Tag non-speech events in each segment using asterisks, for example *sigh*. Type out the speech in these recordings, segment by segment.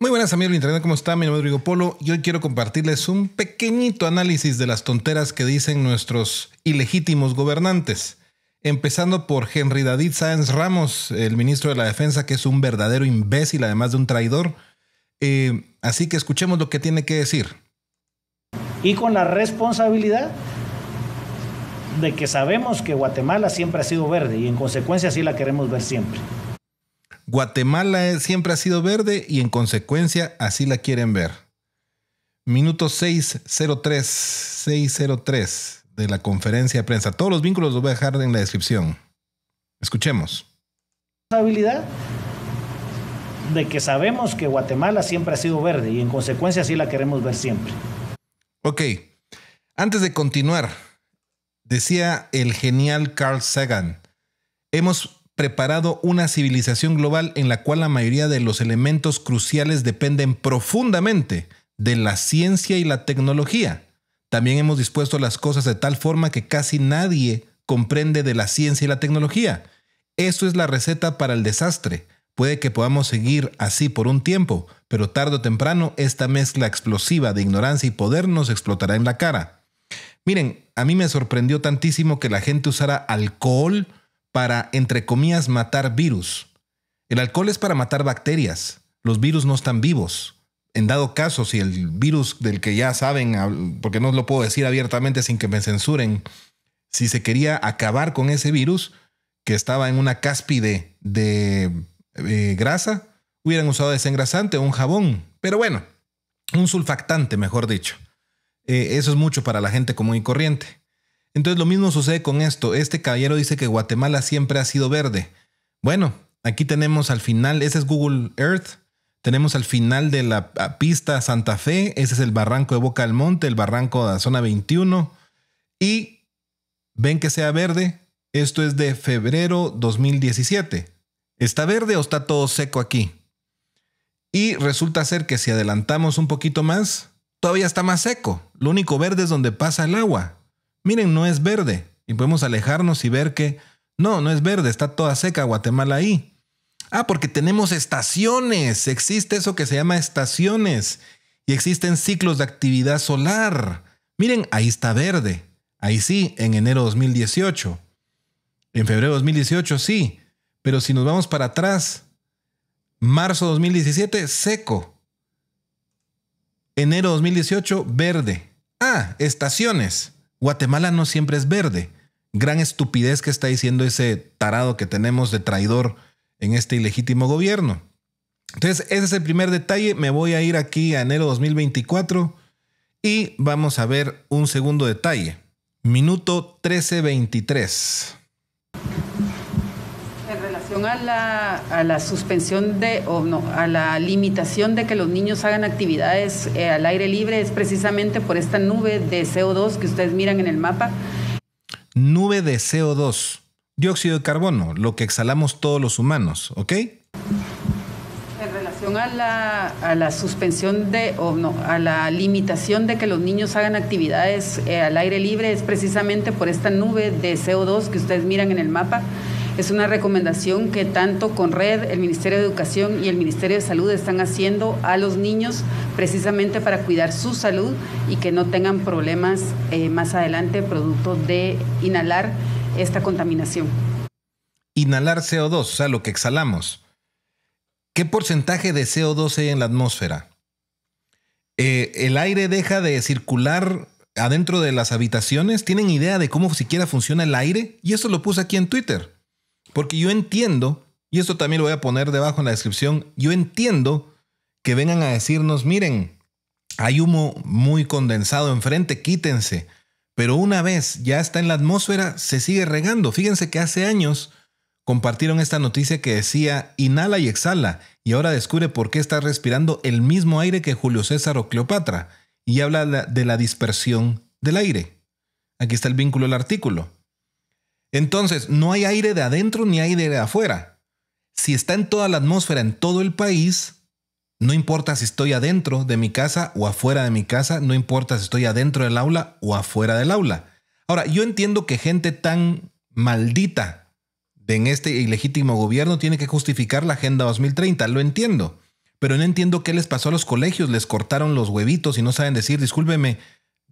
Muy buenas amigos de Internet, ¿cómo está? Mi nombre es Rodrigo Polo y hoy quiero compartirles un pequeñito análisis de las tonteras que dicen nuestros ilegítimos gobernantes. Empezando por Henry David Sáenz Ramos, el ministro de la Defensa, que es un verdadero imbécil, además de un traidor. Eh, así que escuchemos lo que tiene que decir. Y con la responsabilidad de que sabemos que Guatemala siempre ha sido verde y en consecuencia así la queremos ver siempre. Guatemala siempre ha sido verde y en consecuencia así la quieren ver. Minuto 603, 603 de la conferencia de prensa. Todos los vínculos los voy a dejar en la descripción. Escuchemos. Habilidad de que sabemos que Guatemala siempre ha sido verde y en consecuencia así la queremos ver siempre. Ok, antes de continuar, decía el genial Carl Sagan, hemos preparado una civilización global en la cual la mayoría de los elementos cruciales dependen profundamente de la ciencia y la tecnología. También hemos dispuesto las cosas de tal forma que casi nadie comprende de la ciencia y la tecnología. Eso es la receta para el desastre. Puede que podamos seguir así por un tiempo, pero tarde o temprano esta mezcla explosiva de ignorancia y poder nos explotará en la cara. Miren, a mí me sorprendió tantísimo que la gente usara alcohol para, entre comillas, matar virus. El alcohol es para matar bacterias. Los virus no están vivos. En dado caso, si el virus del que ya saben, porque no lo puedo decir abiertamente sin que me censuren, si se quería acabar con ese virus que estaba en una cáspide de, eh, grasa, hubieran usado desengrasante o un jabón. Pero bueno, un sulfactante, mejor dicho. Eh, eso es mucho para la gente común y corriente. Entonces lo mismo sucede con esto. Este caballero dice que Guatemala siempre ha sido verde. Bueno, aquí tenemos al final, ese es Google Earth. Tenemos al final de la pista Santa Fe, ese es el barranco de Boca del Monte, el barranco de la zona 21. Y ven que sea verde, esto es de febrero 2017. ¿Está verde o está todo seco aquí? Y resulta ser que si adelantamos un poquito más, todavía está más seco. Lo único verde es donde pasa el agua miren, no es verde. Y podemos alejarnos y ver que, no, no es verde, está toda seca Guatemala ahí. Ah, porque tenemos estaciones, existe eso que se llama estaciones y existen ciclos de actividad solar. Miren, ahí está verde, ahí sí, en enero 2018. En febrero 2018 sí, pero si nos vamos para atrás, marzo 2017 seco, enero 2018 verde. Ah, estaciones. Guatemala no siempre es verde. Gran estupidez que está diciendo ese tarado que tenemos de traidor en este ilegítimo gobierno. Entonces, ese es el primer detalle. Me voy a ir aquí a enero 2024 y vamos a ver un segundo detalle. Minuto 1323 a la, suspensión de, o no, a la limitación de que los niños hagan actividades eh, al aire libre es precisamente por esta nube de CO2 que ustedes miran en el mapa. Nube de CO2, dióxido de carbono, lo que exhalamos todos los humanos, ¿ok? En relación a la, suspensión de, o no, a la limitación de que los niños hagan actividades eh, al aire libre es precisamente por esta nube de CO2 que ustedes miran en el mapa. Es una recomendación que tanto con Red, el Ministerio de Educación y el Ministerio de Salud están haciendo a los niños precisamente para cuidar su salud y que no tengan problemas eh, más adelante producto de inhalar esta contaminación. Inhalar CO2, o sea, lo que exhalamos. ¿Qué porcentaje de CO2 hay en la atmósfera? Eh, ¿El aire deja de circular adentro de las habitaciones? ¿Tienen idea de cómo siquiera funciona el aire? Y eso lo puse aquí en Twitter. Porque yo entiendo, y esto también lo voy a poner debajo en la descripción, yo entiendo que vengan a decirnos, miren, hay humo muy condensado enfrente, quítense. Pero una vez ya está en la atmósfera, se sigue regando. Fíjense que hace años compartieron esta noticia que decía inhala y exhala, y ahora descubre por qué está respirando el mismo aire que Julio César o Cleopatra, y habla de la dispersión del aire. Aquí está el vínculo del artículo. Entonces, no hay aire de adentro ni aire de afuera. Si está en toda la atmósfera, en todo el país, no importa si estoy adentro de mi casa o afuera de mi casa, no importa si estoy adentro del aula o afuera del aula. Ahora, yo entiendo que gente tan maldita en este ilegítimo gobierno tiene que justificar la Agenda 2030, lo entiendo. Pero no entiendo qué les pasó a los colegios, les cortaron los huevitos y no saben decir, discúlpeme,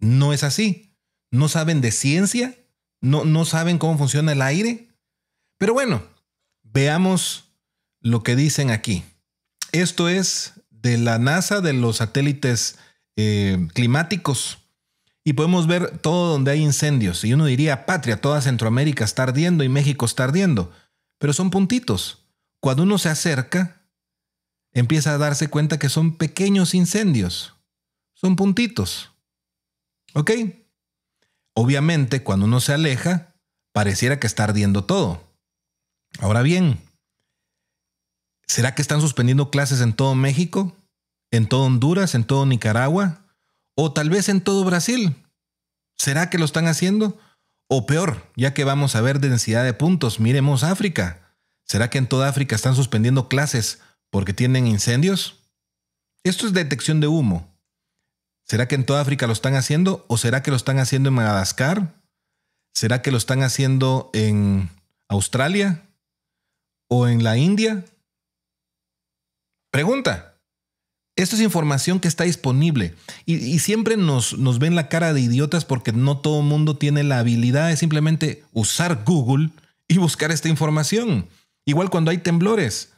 no es así. No saben de ciencia, no, saben cómo funciona el aire. Pero bueno, veamos lo que dicen aquí. Esto es de la NASA, de los satélites eh, climáticos. Y podemos ver todo donde hay incendios. Y uno diría, patria, toda Centroamérica está ardiendo y México está ardiendo. Pero son puntitos. Cuando uno se acerca, empieza a darse cuenta que son pequeños incendios. Son puntitos. ¿Ok? Obviamente, cuando uno se aleja, pareciera que está ardiendo todo. Ahora bien, ¿será que están suspendiendo clases en todo México? ¿En todo Honduras? ¿En todo Nicaragua? ¿O tal vez en todo Brasil? ¿Será que lo están haciendo? O peor, ya que vamos a ver densidad de puntos, miremos África. ¿Será que en toda África están suspendiendo clases porque tienen incendios? Esto es detección de humo, ¿Será que en toda África lo están haciendo? ¿O será que lo están haciendo en Madagascar? ¿Será que lo están haciendo en Australia? ¿O en la India? Pregunta. Esto es información que está disponible y, siempre nos, nos, ven la cara de idiotas porque no todo el mundo tiene la habilidad de simplemente usar Google y buscar esta información. Igual cuando hay temblores.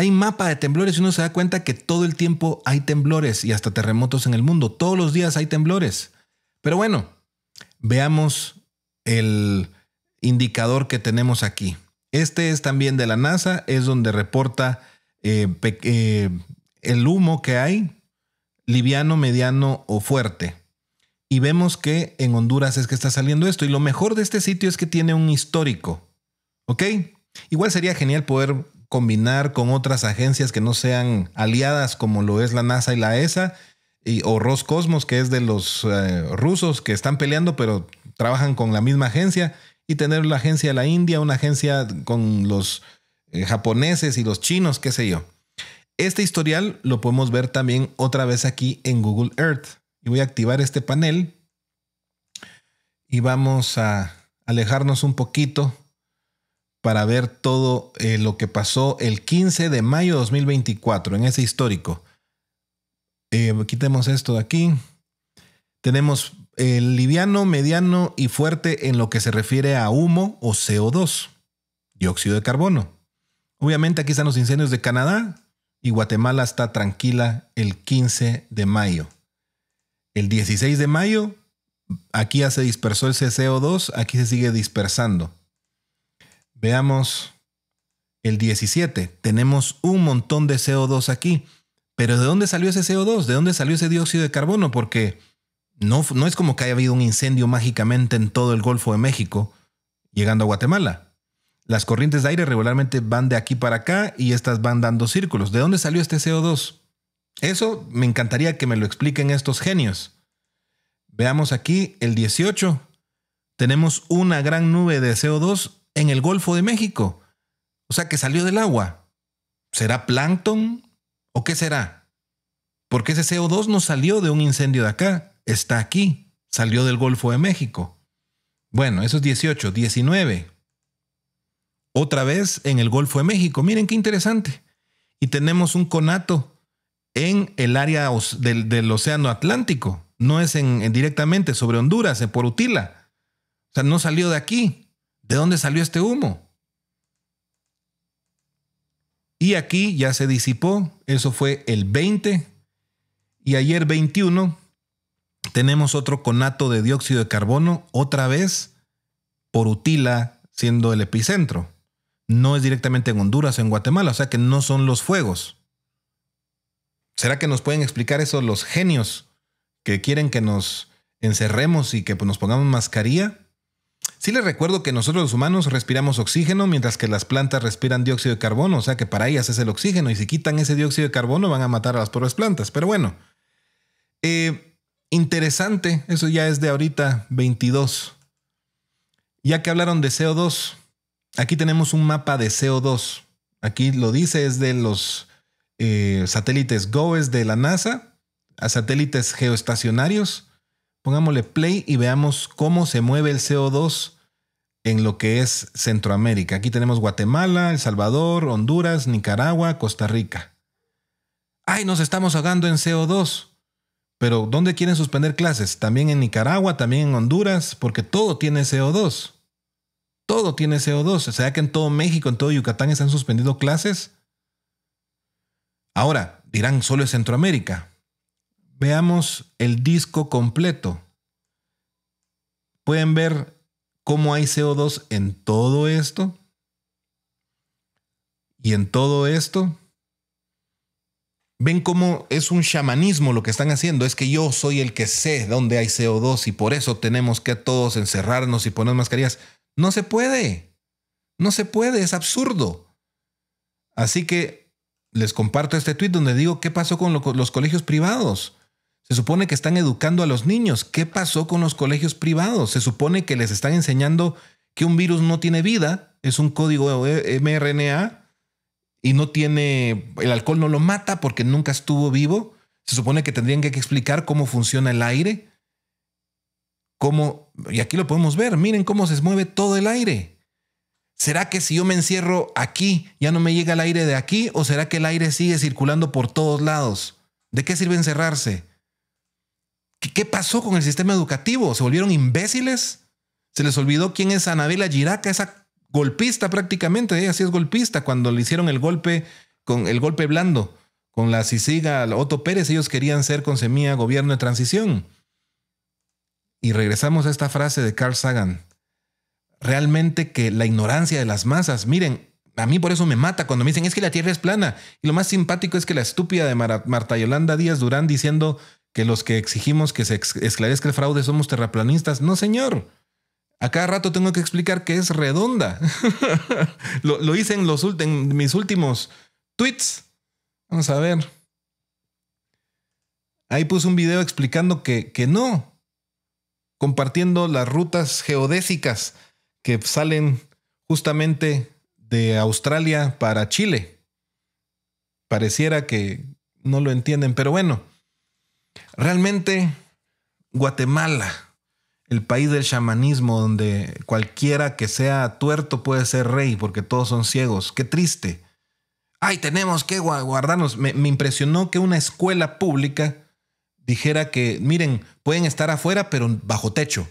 Hay mapa de temblores y uno se da cuenta que todo el tiempo hay temblores y hasta terremotos en el mundo. Todos los días hay temblores. Pero bueno, veamos el indicador que tenemos aquí. Este es también de la NASA, es donde reporta eh, eh, el humo que hay, liviano, mediano o fuerte. Y vemos que en Honduras es que está saliendo esto. Y lo mejor de este sitio es que tiene un histórico. ¿Ok? Igual sería genial poder combinar con otras agencias que no sean aliadas como lo es la NASA y la ESA o Roscosmos que es de los eh, rusos que están peleando pero trabajan con la misma agencia y tener la agencia de la India, una agencia con los eh, japoneses y los chinos, qué sé yo. Este historial lo podemos ver también otra vez aquí en Google Earth. Y voy a activar este panel y vamos a alejarnos un poquito para ver todo eh, lo que pasó el 15 de mayo de 2024 en ese histórico. Eh, quitemos esto de aquí. Tenemos el eh, liviano, mediano y fuerte en lo que se refiere a humo o CO2, dióxido de carbono. Obviamente aquí están los incendios de Canadá y Guatemala está tranquila el 15 de mayo. El 16 de mayo, aquí ya se dispersó el CO2, aquí se sigue dispersando. Veamos el 17. Tenemos un montón de CO2 aquí. Pero ¿de dónde salió ese CO2? ¿De dónde salió ese dióxido de carbono? Porque no, no es como que haya habido un incendio mágicamente en todo el Golfo de México llegando a Guatemala. Las corrientes de aire regularmente van de aquí para acá y estas van dando círculos. ¿De dónde salió este CO2? Eso me encantaría que me lo expliquen estos genios. Veamos aquí el 18. Tenemos una gran nube de CO2 en el Golfo de México. O sea, que salió del agua. ¿Será plancton o qué será? Porque ese CO2 no salió de un incendio de acá, está aquí, salió del Golfo de México. Bueno, eso es 18, 19. Otra vez en el Golfo de México. Miren qué interesante. Y tenemos un conato en el área del, Océano Atlántico. No es directamente sobre Honduras, en Porutila. O sea, no salió de aquí, ¿De dónde salió este humo? Y aquí ya se disipó, eso fue el 20. Y ayer 21 tenemos otro conato de dióxido de carbono, otra vez por Utila siendo el epicentro. No es directamente en Honduras en Guatemala, o sea que no son los fuegos. ¿Será que nos pueden explicar eso los genios que quieren que nos encerremos y que nos pongamos mascarilla? Sí les recuerdo que nosotros los humanos respiramos oxígeno mientras que las plantas respiran dióxido de carbono, o sea que para ellas es el oxígeno y si quitan ese dióxido de carbono van a matar a las pobres plantas. Pero bueno, eh, interesante, eso ya es de ahorita 22. Ya que hablaron de CO2, aquí tenemos un mapa de CO2. Aquí lo dice, es de los eh, satélites GOES de la NASA, a satélites geoestacionarios Pongámosle play y veamos cómo se mueve el CO2 en lo que es Centroamérica. Aquí tenemos Guatemala, El Salvador, Honduras, Nicaragua, Costa Rica. ¡Ay, nos estamos ahogando en CO2! Pero ¿dónde quieren suspender clases? También en Nicaragua, también en Honduras, porque todo tiene CO2. Todo tiene CO2. O sea que en todo México, en todo Yucatán están suspendiendo clases. Ahora, dirán, solo es Centroamérica veamos el disco completo. Pueden ver cómo hay CO2 en todo esto y en todo esto. Ven cómo es un chamanismo lo que están haciendo. Es que yo soy el que sé dónde hay CO2 y por eso tenemos que todos encerrarnos y poner mascarillas. No se puede. No se puede. Es absurdo. Así que les comparto este tweet donde digo qué pasó con los colegios privados. Se supone que están educando a los niños. ¿Qué pasó con los colegios privados? Se supone que les están enseñando que un virus no tiene vida, es un código e, mRNA y no tiene, el alcohol no lo mata porque nunca estuvo vivo. Se supone que tendrían que explicar cómo funciona el aire, y aquí lo podemos ver, miren cómo se mueve todo el aire. ¿Será que si yo me encierro aquí, ya no me llega el aire de aquí? ¿O será que el aire sigue circulando por todos lados? ¿De qué sirve encerrarse? ¿Qué, pasó con el sistema educativo? ¿Se volvieron imbéciles? ¿Se les olvidó quién es Anabela Giraca, esa golpista prácticamente? Ella sí es golpista cuando le hicieron el golpe con el golpe blando con la a Otto Pérez, ellos querían ser con semilla gobierno de transición. Y regresamos a esta frase de Carl Sagan. Realmente que la ignorancia de las masas, miren, a mí por eso me mata cuando me dicen es que la Tierra es plana. Y lo más simpático es que la estúpida de Marta Yolanda Díaz Durán diciendo que los que exigimos que se esclarezca el fraude somos terraplanistas. No, señor. A cada rato tengo que explicar que es redonda. *laughs* lo, hice en, los, mis últimos tweets. Vamos a ver. Ahí puse un video explicando que, que no. Compartiendo las rutas geodésicas que salen justamente de Australia para Chile. Pareciera que no lo entienden, pero bueno. Realmente, Guatemala, el país del chamanismo, donde cualquiera que sea tuerto puede ser rey porque todos son ciegos. Qué triste. Ay, tenemos que guardarnos. Me, impresionó que una escuela pública dijera que, miren, pueden estar afuera, pero bajo techo.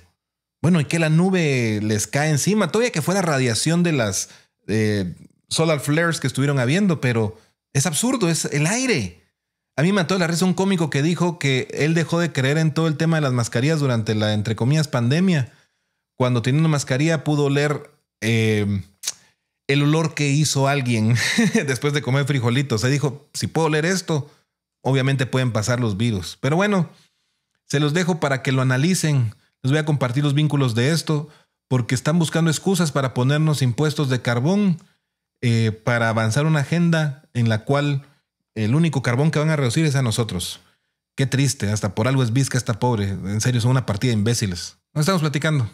Bueno, y que la nube les cae encima, todavía que la radiación de las eh, solar flares que estuvieron habiendo, pero es absurdo, es el aire. A mí me mató la risa un cómico que dijo que él dejó de creer en todo el tema de las mascarillas durante la, entre comillas, pandemia. Cuando tenía una mascarilla pudo oler eh, el olor que hizo alguien *laughs* después de comer frijolitos. Se dijo, si puedo oler esto, obviamente pueden pasar los virus. Pero bueno, se los dejo para que lo analicen. Les voy a compartir los vínculos de esto porque están buscando excusas para ponernos impuestos de carbón, eh, para avanzar una agenda en la cual el único carbón que van a reducir es a nosotros. Qué triste, hasta por algo es Vizca está pobre. En serio, son una partida de imbéciles. No estamos platicando.